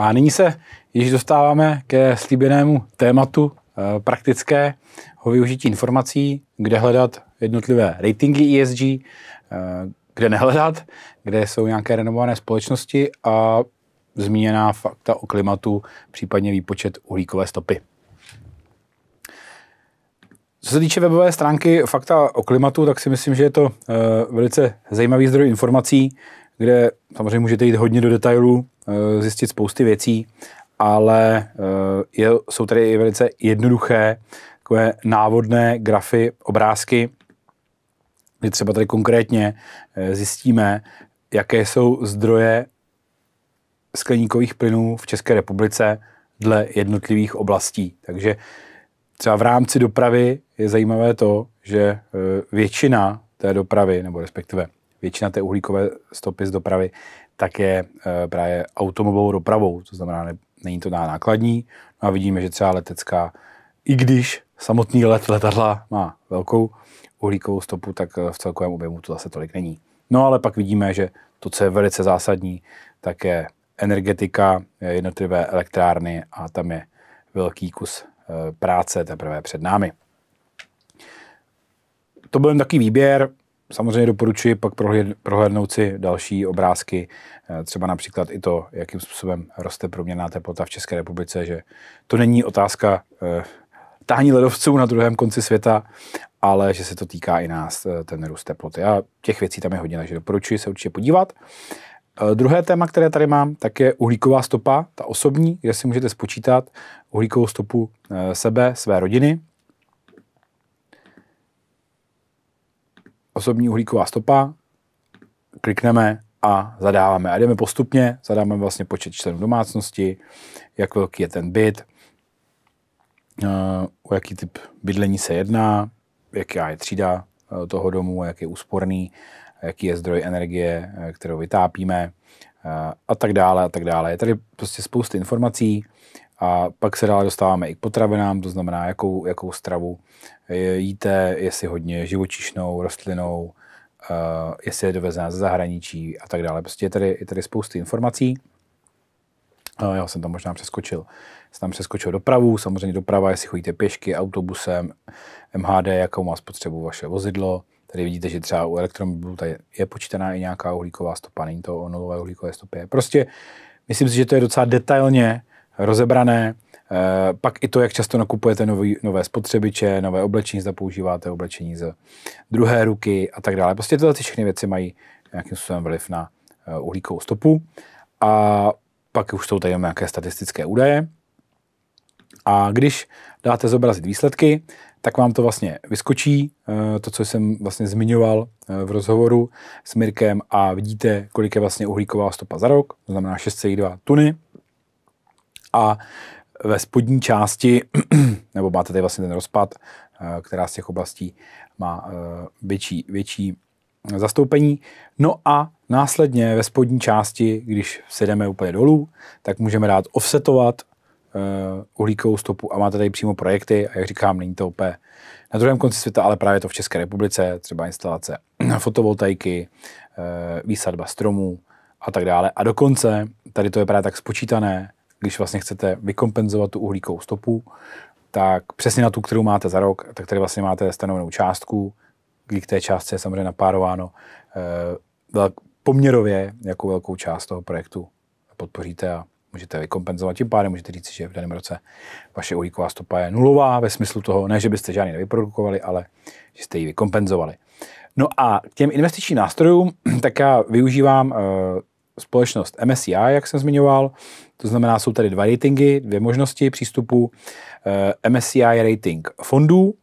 A nyní se již dostáváme ke slíbenému tématu eh, praktického využití informací, kde hledat jednotlivé ratingy ESG, eh, kde nehledat, kde jsou nějaké renomované společnosti a zmíněná fakta o klimatu, případně výpočet uhlíkové stopy. Co se týče webové stránky Fakta o klimatu, tak si myslím, že je to eh, velice zajímavý zdroj informací, kde samozřejmě můžete jít hodně do detailů Eh, zjistit spousty věcí, ale eh, je, jsou tady i velice jednoduché, takové návodné grafy, obrázky, kdy třeba tady konkrétně eh, zjistíme, jaké jsou zdroje skleníkových plynů v České republice dle jednotlivých oblastí. Takže třeba v rámci dopravy je zajímavé to, že většina té dopravy, nebo respektive většina té uhlíkové stopy z dopravy, tak je eh, právě automobilovou dopravou, to znamená, ne, není to na nákladní. No a vidíme, že třeba letecká, i když samotný let letadla má velkou uhlíkovou stopu, tak eh, v celkovém objemu to zase tolik není. No ale pak vidíme, že to, co je velice zásadní, tak je energetika, jednotlivé elektrárny a tam je velký kus eh, práce teprve před námi. To byl takový výběr, Samozřejmě doporučuji pak prohlédnout si další obrázky, eh, třeba například i to, jakým způsobem roste proměná teplota v České republice, že to není otázka eh, tání ledovců na druhém konci světa, ale že se to týká i nás, eh, ten růst teploty. A těch věcí tam je hodně, takže doporučuji se určitě podívat. Druhé téma, které tady mám, tak je uhlíková stopa, ta osobní, kde si můžete spočítat uhlíkovou stopu sebe, své rodiny. osobní uhlíková stopa, klikneme a zadáváme. A jdeme postupně, zadáme vlastně počet členů domácnosti, jak velký je ten byt, eh, o jaký typ bydlení se jedná, jaká je třída eh, toho domu, jak je úsporný, jaký je zdroj energie, eh, kterou vytápíme, Eh, a tak dále a tak dále. Je tady prostě spousty informací a pak se dále dostáváme i k potravinám, to znamená, jakou, jakou stravu jíte, jestli hodně živočišnou, rostlinou, eh, jestli je dovezená ze zahraničí a tak dále. Prostě je tady, je tady spousty informací. Eh, já jsem tam možná přeskočil. Jsem tam přeskočil dopravu, samozřejmě doprava, jestli chodíte pěšky, autobusem, MHD, jakou má spotřebu vaše vozidlo, Tady vidíte, že třeba u elektromobilů je, je počítaná i nějaká uhlíková stopa, není to o nulové uhlíkové stopě. Prostě myslím si, že to je docela detailně rozebrané. E, pak i to, jak často nakupujete nový, nové spotřebiče, nové oblečení, zda používáte oblečení z druhé ruky a tak dále. Prostě tyhle ty všechny věci mají nějakým způsobem vliv na eh, uhlíkovou stopu. A pak už jsou tady nějaké statistické údaje. A když dáte zobrazit výsledky, tak vám to vlastně vyskočí, eh, to, co jsem vlastně zmiňoval eh, v rozhovoru s Mirkem a vidíte, kolik je vlastně uhlíková stopa za rok, to znamená 6,2 tuny. A ve spodní části, nebo máte tady vlastně ten rozpad, eh, která z těch oblastí má větší, větší zastoupení. No a následně ve spodní části, když sedeme úplně dolů, tak můžeme dát offsetovat Eh, uhlíkovou stopu a máte tady přímo projekty a jak říkám, není to úplně na druhém konci světa, ale právě to v České republice, třeba instalace fotovoltaiky, eh, výsadba stromů a tak dále. A dokonce tady to je právě tak spočítané, když vlastně chcete vykompenzovat tu uhlíkovou stopu, tak přesně na tu, kterou máte za rok, tak tady vlastně máte stanovenou částku, kdy k té částce je samozřejmě napárováno eh, poměrově, jakou velkou část toho projektu podpoříte a můžete vykompenzovat. Tím pádem můžete říct, že v daném roce vaše uhlíková stopa je nulová ve smyslu toho, ne, že byste žádný nevyprodukovali, ale že jste ji vykompenzovali. No a k těm investičním nástrojům, tak já využívám uh, společnost MSCI, jak jsem zmiňoval, to znamená, jsou tady dva ratingy, dvě možnosti přístupu. Uh, eh, MSCI rating fondů,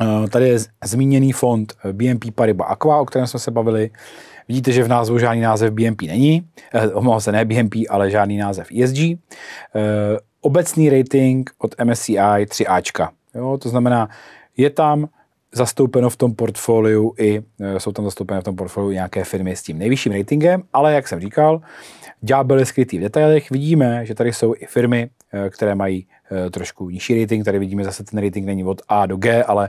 eh, Tady je zmíněný fond BNP Paribas Aqua, o kterém jsme se bavili. Vidíte, že v názvu žádný název BMP není, eh, omlouvám se, ne BMP, ale žádný název ESG. Eh, obecný rating od MSCI 3Ačka. Jo, to znamená, je tam zastoupeno v tom portfoliu i, eh, jsou tam zastoupeny v tom portfoliu nějaké firmy s tím nejvyšším ratingem, ale jak jsem říkal, ďábel je skrytý v detailech. Vidíme, že tady jsou i firmy, které mají trošku nižší rating. Tady vidíme zase ten rating není od A do G, ale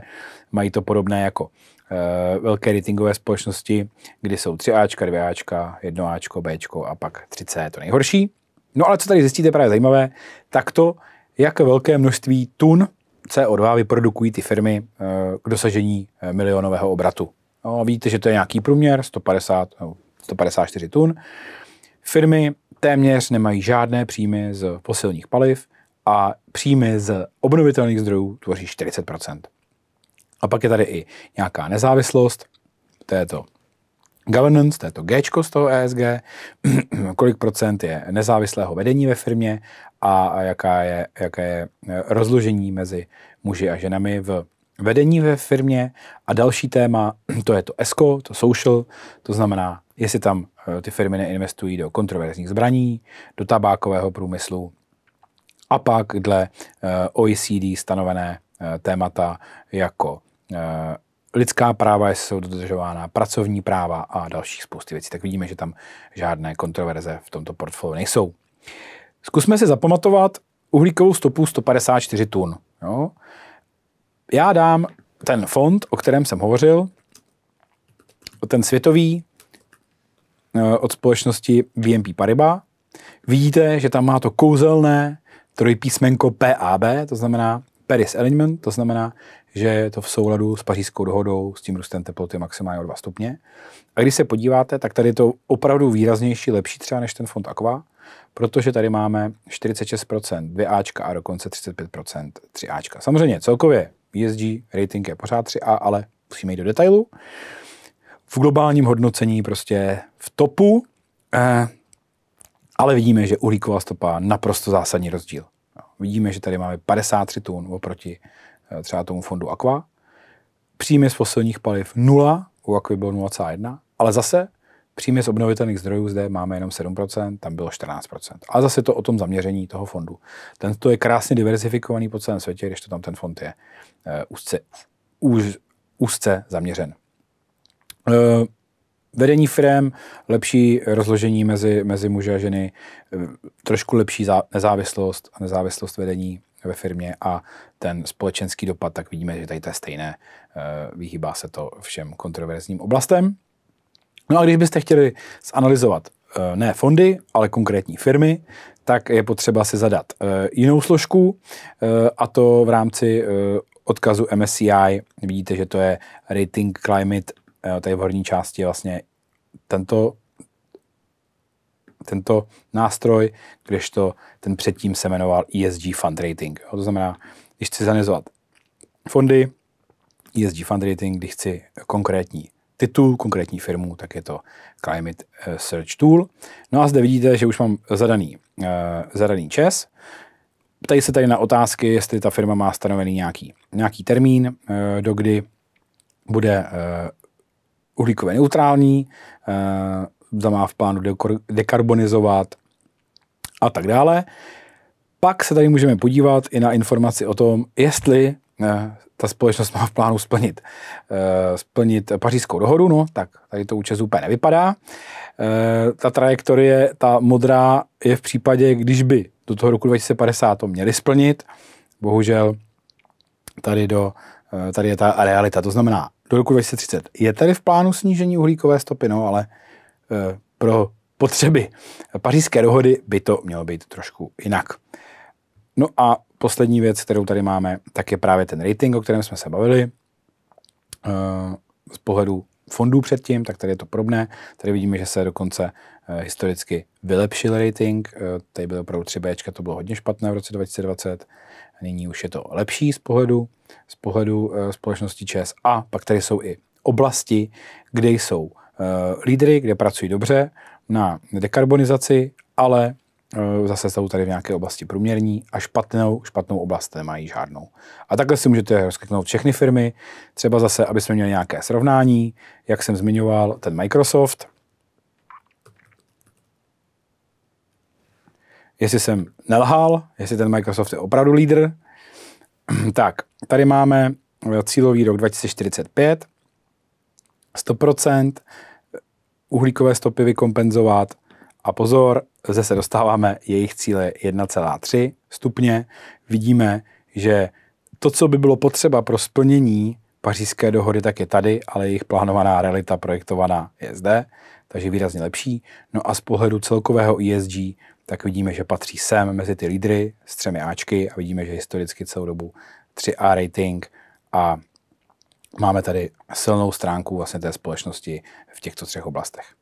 mají to podobné jako Eh, velké ratingové společnosti, kdy jsou 3Ačka, 2Ačka, 1Ačko, Bčko a pak 3C, to nejhorší. No ale co tady zjistíte právě zajímavé, tak to, jak velké množství tun CO2 vyprodukují ty firmy eh, k dosažení eh, milionového obratu. No, vidíte, že to je nějaký průměr, 150, no, 154 tun. Firmy téměř nemají žádné příjmy z fosilních paliv a příjmy z obnovitelných zdrojů tvoří 40 a pak je tady i nějaká nezávislost, to je to governance, to je to G z toho ESG, kolik procent je nezávislého vedení ve firmě a jaká je, jaké je eh, rozložení mezi muži a ženami v vedení ve firmě. A další téma, to je to ESCO, to social, to znamená, jestli tam eh, ty firmy neinvestují do kontroverzních zbraní, do tabákového průmyslu a pak dle eh, OECD stanovené témata jako Eh, lidská práva jsou dodržována, pracovní práva a další spousty věcí. Tak vidíme, že tam žádné kontroverze v tomto portfoliu nejsou. Zkusme si zapamatovat uhlíkovou stopu 154 tun. Jo? Já dám ten fond, o kterém jsem hovořil, ten světový eh, od společnosti BNP Paribas. Vidíte, že tam má to kouzelné trojpísmenko PAB, to znamená Paris Alignment, to znamená, že je to v souladu s pařížskou dohodou, s tím růstem teploty maximálně o 2 stupně. A když se podíváte, tak tady je to opravdu výraznější, lepší třeba než ten fond Aqua, protože tady máme 46%, 2Ačka a dokonce 35% 3Ačka. Samozřejmě celkově ESG rating je pořád 3A, ale musíme jít do detailu. V globálním hodnocení prostě v topu, eh, ale vidíme, že uhlíková stopa naprosto zásadní rozdíl. Vidíme, že tady máme 53 tun oproti Eh, třeba tomu fondu Aqua. Příjmy z fosilních paliv nula, u Aqua bylo 0,1, ale zase příjmy z obnovitelných zdrojů zde máme jenom 7%, tam bylo 14%. Ale zase to o tom zaměření toho fondu. Tento je krásně diversifikovaný po celém světě, když to tam ten fond je eh, úzce, úž, úzce zaměřen. Eh, vedení firm, lepší rozložení mezi, mezi muže a ženy, trošku lepší nezávislost a nezávislost vedení, ve firmě a ten společenský dopad, tak vidíme, že tady to je stejné. Eh, vyhýbá se to všem kontroverzním oblastem. No a když byste chtěli zanalizovat eh, ne fondy, ale konkrétní firmy, tak je potřeba si zadat eh, jinou složku, a to v rámci odkazu MSCI. Vidíte, že to je Rating Climate, tady v horní části vlastně tento tento nástroj, kdežto ten předtím se jmenoval ESG Fund Rating. Jo? To znamená, když chci zanizovat fondy, ESG Fund Rating, když chci konkrétní titul, konkrétní firmu, tak je to Climate eh, Search Tool. No a zde vidíte, že už mám zadaný, uh, zadaný čes. Ptají se tady na otázky, jestli ta firma má stanovený nějaký, nějaký termín, uh, eh, do kdy bude uh, uhlíkově neutrální, zda má v plánu dekarbonizovat a tak dále. Pak se tady můžeme podívat i na informaci o tom, jestli eh, ta společnost má v plánu splnit, eh, splnit pařížskou dohodu, no, tak tady to u úplně nevypadá. Eh, ta trajektorie, ta modrá, je v případě, když by do toho roku 2050 to měli splnit, bohužel tady, do, tady je ta realita. To znamená, do roku 2030 je tady v plánu snížení uhlíkové stopy, no, ale Eh, pro potřeby pařížské dohody by to mělo být trošku jinak. No a poslední věc, kterou tady máme, tak je právě ten rating, o kterém jsme se bavili. Eh, z pohledu fondů předtím, tak tady je to podobné. Tady vidíme, že se dokonce eh, historicky vylepšil rating. Tady bylo opravdu 3B, to bylo hodně špatné v roce 2020. Nyní už je to lepší z pohledu, z pohledu společnosti ČSA. Pak tady jsou i oblasti, kde jsou Eh, lídry, kde pracují dobře na dekarbonizaci, ale eh, zase jsou tady v nějaké oblasti průměrní a špatnou, špatnou oblast nemají žádnou. A takhle si můžete rozkliknout všechny firmy, třeba zase, aby jsme měli nějaké srovnání, jak jsem zmiňoval, ten Microsoft. Jestli jsem nelhal, jestli ten Microsoft je opravdu lídr, tak tady máme eh, cílový rok 2045, 100% uhlíkové stopy vykompenzovat. A pozor, zde se dostáváme, jejich cíle je 1,3 stupně. Vidíme, že to, co by bylo potřeba pro splnění pařížské dohody, tak je tady, ale jejich plánovaná realita projektovaná je zde, takže výrazně lepší. No a z pohledu celkového ESG, tak vidíme, že patří sem mezi ty lídry s třemi Ačky a vidíme, že historicky celou dobu 3A rating a máme tady silnou stránku vlastně té společnosti v těchto třech oblastech.